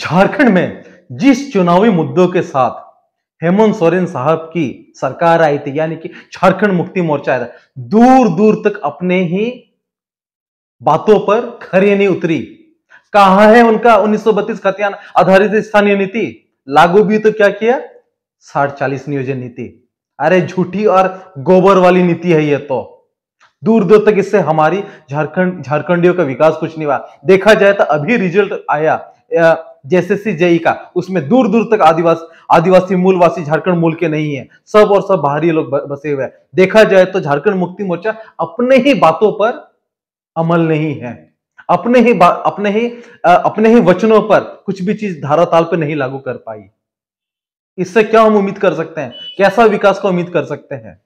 झारखंड में जिस चुनावी मुद्दों के साथ हेमंत सोरेन साहब की सरकार आई थी यानी कि झारखंड मुक्ति मोर्चा आया था दूर दूर तक अपने ही बातों पर खरी नहीं उतरी कहा है उनका उन्नीस बत्तीस आधारित स्थानीय नीति लागू भी तो क्या किया साठ चालीस नियोजन नीति अरे झूठी और गोबर वाली नीति है ये तो दूर दूर तक इससे हमारी झारखंड झारखंडियों का विकास कुछ नहीं हुआ देखा जाए तो अभी रिजल्ट आया जेएसएससी जेई का उसमें दूर दूर तक आदिवासी आदिवासी मूलवासी झारखंड मूल के नहीं है सब और सब बाहरी लोग बसे हुए हैं देखा जाए तो झारखंड मुक्ति मोर्चा अपने ही बातों पर अमल नहीं है अपने ही अपने ही अपने ही वचनों पर कुछ भी चीज धाराताल पर नहीं लागू कर पाई इससे क्या हम उम्मीद कर सकते हैं कैसा विकास का उम्मीद कर सकते हैं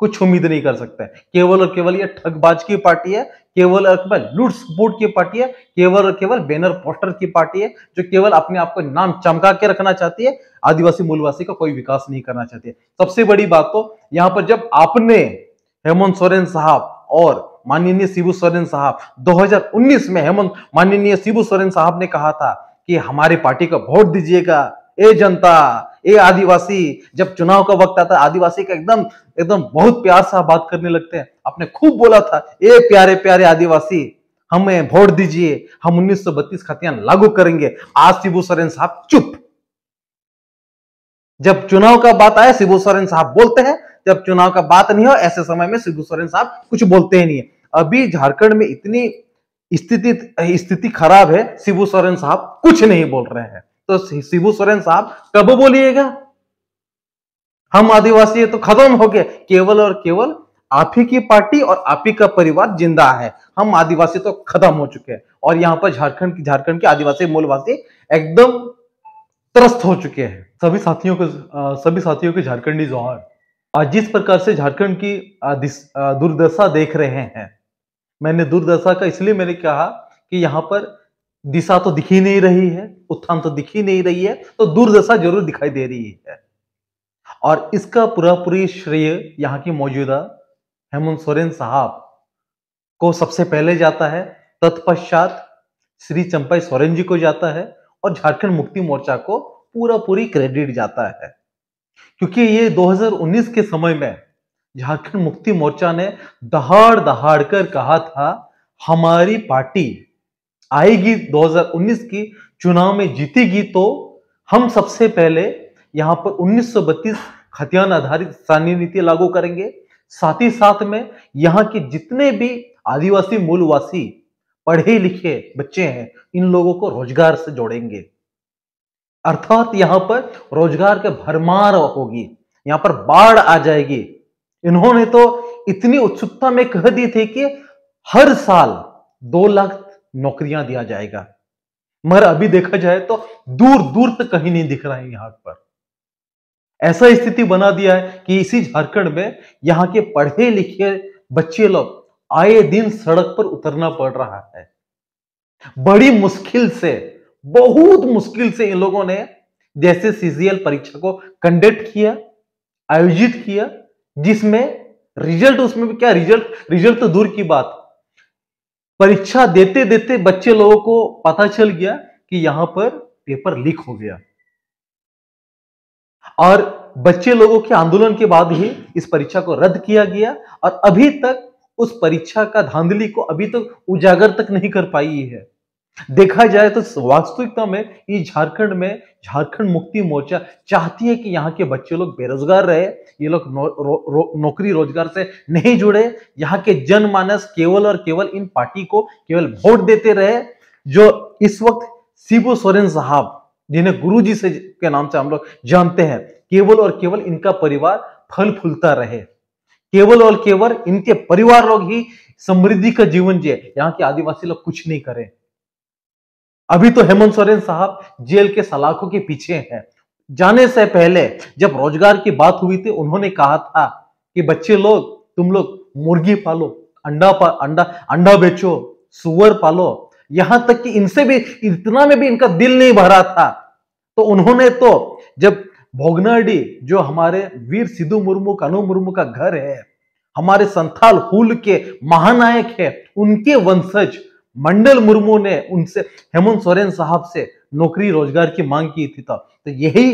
कुछ उम्मीद नहीं कर सकते केवल और केवल ये ठगबाज की पार्टी है केवल और केवल लूट सपोर्ट की पार्टी है केवल और केवल बैनर पोस्टर की पार्टी है जो केवल अपने आप को नाम चमका के रखना चाहती है आदिवासी मूलवासी का कोई विकास नहीं करना चाहती है सबसे बड़ी बात तो यहाँ पर जब आपने हेमंत सोरेन साहब और माननीय शिबू सोरेन साहब 2019 में हेमंत माननीय शिबू सोरेन साहब ने कहा था कि हमारी पार्टी को वोट दीजिएगा ए जनता ये आदिवासी जब चुनाव का वक्त आता है आदिवासी का एकदम एकदम बहुत प्यार सा बात करने लगते हैं आपने खूब बोला था ये प्यारे प्यारे आदिवासी हमें वोट दीजिए हम उन्नीस सौ बत्तीस खतियान लागू करेंगे आज शिबू सोरेन साहब चुप जब चुनाव का बात आए शिबू सोरेन साहब बोलते हैं जब चुनाव का बात नहीं हो ऐसे समय में शिबू सोरेन साहब कुछ बोलते ही नहीं है अभी झारखंड में इतनी स्थिति स्थिति खराब है शिबू सोरेन साहब कुछ नहीं बोल रहे हैं तो शिबू सोरेन साहब कब बोलिएगा हम आदिवासी है तो खत्म हो गए केवल और केवल आप ही की पार्टी और आप ही का परिवार जिंदा है हम आदिवासी तो खत्म हो चुके हैं और यहाँ पर झारखंड की झारखंड के आदिवासी मूलवासी एकदम त्रस्त हो चुके हैं सभी साथियों को सभी साथियों के झारखंडी जोहर जिस प्रकार से झारखंड की दुर्दशा देख रहे हैं मैंने दुर्दशा का इसलिए मैंने कहा कि यहाँ पर दिशा तो दिखी नहीं रही है उत्थान तो दिखी नहीं रही है तो दुर्दशा जरूर दिखाई दे रही है और इसका पूरा पूरी श्रेय यहाँ की मौजूदा हेमंत सोरेन साहब को सबसे पहले जाता है तत्पश्चात श्री चंपाई सोरेन जी को जाता है और झारखंड मुक्ति मोर्चा को पूरा पूरी क्रेडिट जाता है क्योंकि ये 2019 के समय में झारखंड मुक्ति मोर्चा ने दहाड़ दहाड़ कर कहा था हमारी पार्टी आएगी 2019 की चुनाव में जीतेगी तो हम सबसे पहले यहां पर 1932 खतियान आधारित स्थानीय नीति लागू करेंगे साथ ही साथ में यहाँ के जितने भी आदिवासी मूलवासी पढ़े लिखे बच्चे हैं इन लोगों को रोजगार से जोड़ेंगे अर्थात यहां पर रोजगार के भरमार होगी यहाँ पर बाढ़ आ जाएगी इन्होंने तो इतनी उत्सुकता में कह दी थी कि हर साल दो लाख नौकरियां दिया जाएगा मगर अभी देखा जाए तो दूर दूर तक कहीं नहीं दिख रहा है यहां पर ऐसा स्थिति बना दिया है कि इसी झारखंड में यहाँ के पढ़े लिखे बच्चे लोग आए दिन सड़क पर उतरना पड़ रहा है बड़ी मुश्किल से बहुत मुश्किल से इन लोगों ने जैसे सीजीएल परीक्षा को कंडक्ट किया आयोजित किया जिसमें रिजल्ट उसमें क्या रिजल्ट रिजल्ट तो दूर की बात परीक्षा देते देते बच्चे लोगों को पता चल गया कि यहां पर पेपर लीक हो गया और बच्चे लोगों के आंदोलन के बाद ही इस परीक्षा को रद्द किया गया और अभी तक उस परीक्षा का धांधली को अभी तक उजागर तक नहीं कर पाई है देखा जाए तो वास्तविकता में ये झारखंड में झारखंड मुक्ति मोर्चा चाहती है कि यहाँ के बच्चे लोग बेरोजगार रहे ये लोग नौ, रो, रो, नौकरी रोजगार से नहीं जुड़े यहाँ के जनमानस केवल और केवल इन पार्टी को केवल वोट देते रहे जो इस वक्त शिबू सोरेन साहब जिन्हें गुरु जी से के नाम से हम लोग जानते हैं केवल और केवल इनका परिवार फल फूलता रहे केवल और केवल इनके परिवार लोग ही समृद्धि का जीवन जिए यहाँ के आदिवासी लोग कुछ नहीं करें अभी तो हेमंत सोरेन साहब जेल के सलाखों के पीछे हैं जाने से पहले जब रोजगार की बात हुई थी उन्होंने कहा था कि बच्चे लोग तुम लोग मुर्गी पालो अंडा पा, अंडा अंडा बेचो सुअर पालो यहां तक कि इनसे भी इतना में भी इनका दिल नहीं भरा था तो उन्होंने तो जब भोगनाडी जो हमारे वीर सिद्धू मुर्मू कानू मुर्मू का घर है हमारे संथाल हुल के महानायक है उनके वंशज मंडल मुर्मू ने उनसे हेमंत सोरेन साहब से नौकरी रोजगार की मांग की थी तो यही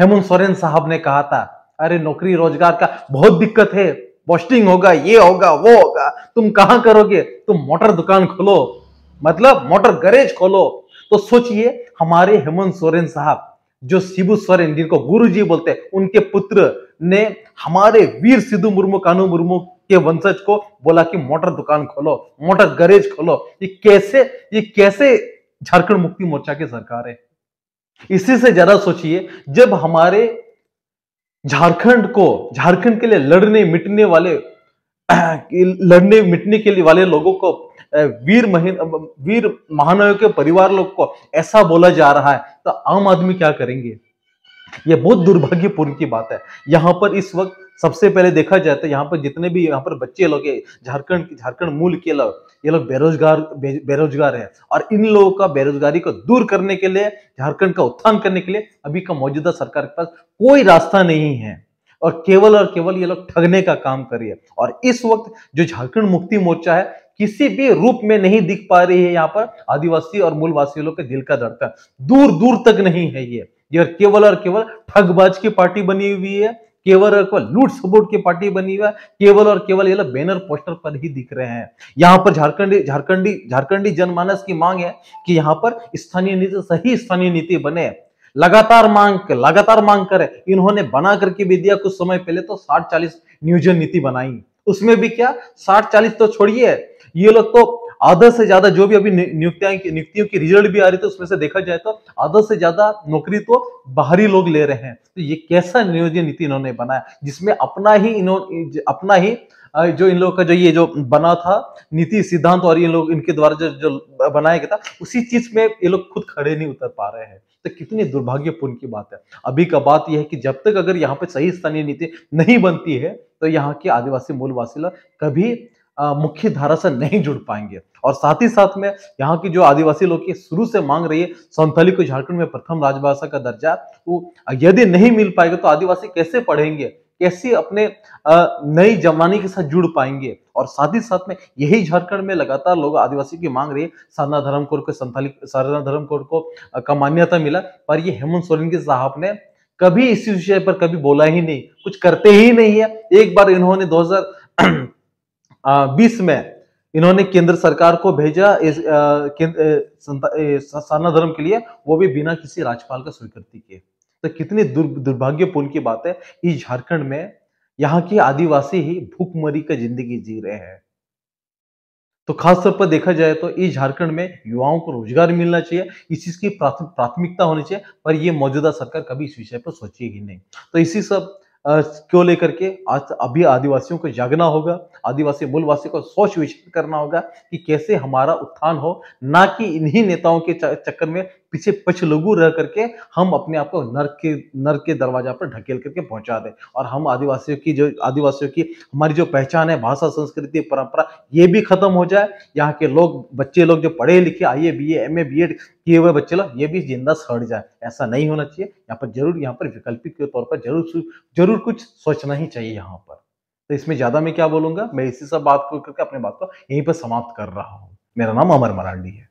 हेमंत सोरेन साहब ने कहा था अरे नौकरी रोजगार का बहुत दिक्कत है पोस्टिंग होगा ये होगा वो होगा तुम कहाँ करोगे तुम मोटर दुकान खोलो मतलब मोटर गैरेज खोलो तो सोचिए हमारे हेमंत सोरेन साहब जो शिबू सोरेन जिनको गुरुजी बोलते हैं उनके पुत्र ने हमारे वीर सिद्धू मुर्मू कानू मुर्मू के वंशज को बोला कि मोटर दुकान खोलो मोटर गैरेज खोलो ये कैसे ये कैसे झारखंड मुक्ति मोर्चा की सरकार है इसी से ज्यादा सोचिए जब हमारे झारखंड को झारखंड के लिए लड़ने मिटने वाले लड़ने मिटने के लिए वाले लोगों को वीर महीन वीर महानव के परिवार लोग को ऐसा बोला जा रहा है तो आम आदमी क्या करेंगे यह बहुत दुर्भाग्यपूर्ण की बात है यहां पर इस वक्त सबसे पहले देखा जाए तो यहाँ पर जितने भी यहाँ पर बच्चे लोग झारखंड झारखंड मूल के लोग ये लोग बेरोजगार बे, बेरोजगार हैं और इन लोगों का बेरोजगारी को दूर करने के लिए झारखंड का उत्थान करने के लिए अभी का मौजूदा सरकार के पास कोई रास्ता नहीं है और केवल और केवल ये लोग ठगने का काम करिए और इस वक्त जो झारखंड मुक्ति मोर्चा है किसी भी रूप में नहीं दिख पा रही है यहाँ पर आदिवासी और मूलवासी लोग के दिल का धड़कन दूर दूर तक नहीं है ये ये केवल और केवल ठगबाज की पार्टी बनी हुई है केवल और केवल लूट सपोर्ट की पार्टी बनी हुआ केवल और केवल ये लोग बैनर पोस्टर पर ही दिख रहे हैं यहाँ पर झारखंडी झारखंडी झारखंडी जनमानस की मांग है कि यहाँ पर स्थानीय नीति सही स्थानीय नीति बने लगातार मांग कर, लगातार मांग करे इन्होंने बना करके भी दिया कुछ समय पहले तो साठ चालीस नियोजन नीति बनाई उसमें भी क्या साठ चालीस तो छोड़िए ये लोग तो आधा से ज्यादा जो भी अभी नियुक्तियां नियुक्तियों की रिजल्ट भी आ रही थी उसमें से देखा जाए तो आधा से ज्यादा नौकरी तो बाहरी लोग ले रहे हैं तो ये कैसा नियोजन नीति इन्होंने बनाया जिसमें अपना ही अपना ही जो इन लोगों का जो ये जो बना था नीति सिद्धांत और ये लोग इनके द्वारा जो जो बनाया गया था उसी चीज में ये लोग खुद खड़े नहीं उतर पा रहे हैं तो कितनी दुर्भाग्यपूर्ण की बात है अभी का बात यह है कि जब तक अगर यहाँ पे सही स्थानीय नीति नहीं बनती है तो यहाँ के आदिवासी मूलवासी लोग कभी मुख्य धारा से नहीं जुड़ पाएंगे और साथ ही साथ में यहाँ की जो आदिवासी लोग शुरू से मांग रही है संथली को झारखंड में प्रथम राजभाषा का दर्जा तो यदि नहीं मिल पाएगा तो आदिवासी कैसे पढ़ेंगे कैसे अपने नई जमाने के साथ जुड़ पाएंगे और साथ ही साथ में यही झारखंड में लगातार लोग आदिवासी की मांग रही है सरना धर्म कोर को संथाली सरना धर्म कोर को का मान्यता मिला पर ये हेमंत सोरेन के साहब ने कभी इसी विषय पर कभी बोला ही नहीं कुछ करते ही नहीं है एक बार इन्होंने दो बीस में इन्होंने केंद्र सरकार को भेजा इस सनातन धर्म के लिए वो भी बिना किसी राज्यपाल का स्वीकृति के तो कितनी दुर्भाग्यपूर्ण की बात है इस झारखंड में यहाँ के आदिवासी ही भूखमरी का जिंदगी जी रहे हैं तो खास तौर पर देखा जाए तो इस झारखंड में युवाओं को रोजगार मिलना चाहिए इस चीज की प्राथमिकता होनी चाहिए पर यह मौजूदा सरकार कभी इस विषय पर सोची ही नहीं तो इसी सब क्यों लेकर के आज अभी आदिवासियों को जागना होगा आदिवासी मूलवासी को सोच विचार करना होगा कि कैसे हमारा उत्थान हो ना कि इन्हीं नेताओं के चक्कर में पीछे पचलगु रह करके हम अपने आप को नर के नर के दरवाजा पर ढकेल करके पहुंचा दें और हम आदिवासियों की जो आदिवासियों की हमारी जो पहचान है भाषा संस्कृति परंपरा ये भी खत्म हो जाए यहाँ के लोग बच्चे लोग जो पढ़े लिखे I A B M A B Ed किए हुए बच्चे लोग ये भी जिंदा सड़ जाए ऐसा नहीं होना चाहिए यहाँ पर जरूर यहाँ पर वैकल्पिक के तौर पर जरूर जरूर कुछ सोचना ही चाहिए यहाँ पर तो इसमें ज्यादा मैं क्या बोलूंगा मैं इसी सब बात को करके अपने बात को यहीं पर समाप्त कर रहा हूँ मेरा नाम अमर मरांडी है